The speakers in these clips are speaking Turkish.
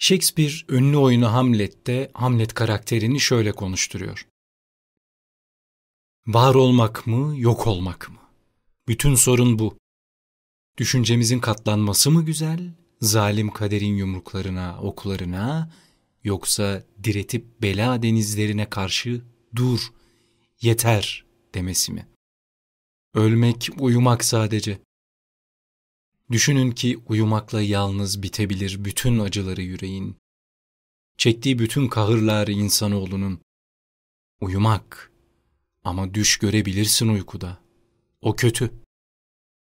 Shakespeare ünlü oyunu Hamlet'te Hamlet karakterini şöyle konuşturuyor. Var olmak mı, yok olmak mı? Bütün sorun bu. Düşüncemizin katlanması mı güzel, zalim kaderin yumruklarına, oklarına, yoksa diretip bela denizlerine karşı dur, yeter demesi mi? Ölmek, uyumak sadece. Düşünün ki uyumakla yalnız bitebilir bütün acıları yüreğin. Çektiği bütün kahırlar insanoğlunun. Uyumak. Ama düş görebilirsin uykuda. O kötü.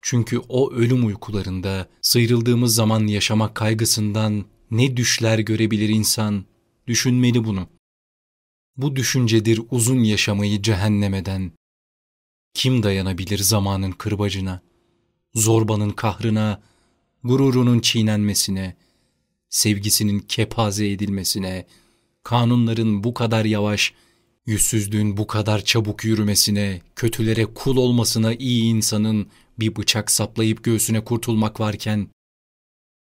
Çünkü o ölüm uykularında sıyrıldığımız zaman yaşamak kaygısından ne düşler görebilir insan. Düşünmeli bunu. Bu düşüncedir uzun yaşamayı cehennemeden. Kim dayanabilir zamanın kırbacına?'' zorbanın kahrına, gururunun çiğnenmesine, sevgisinin kepaze edilmesine, kanunların bu kadar yavaş, yüzsüzlüğün bu kadar çabuk yürümesine, kötülere kul olmasına iyi insanın bir bıçak saplayıp göğsüne kurtulmak varken,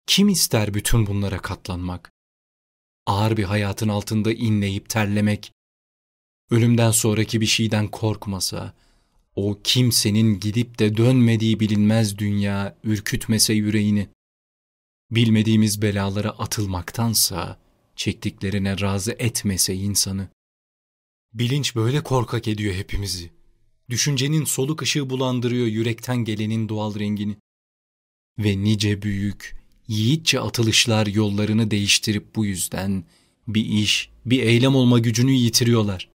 kim ister bütün bunlara katlanmak? Ağır bir hayatın altında inleyip terlemek, ölümden sonraki bir şeyden korkmasa, o kimsenin gidip de dönmediği bilinmez dünya ürkütmese yüreğini. Bilmediğimiz belalara atılmaktansa çektiklerine razı etmese insanı. Bilinç böyle korkak ediyor hepimizi. Düşüncenin soluk ışığı bulandırıyor yürekten gelenin doğal rengini. Ve nice büyük, yiğitçe atılışlar yollarını değiştirip bu yüzden bir iş, bir eylem olma gücünü yitiriyorlar.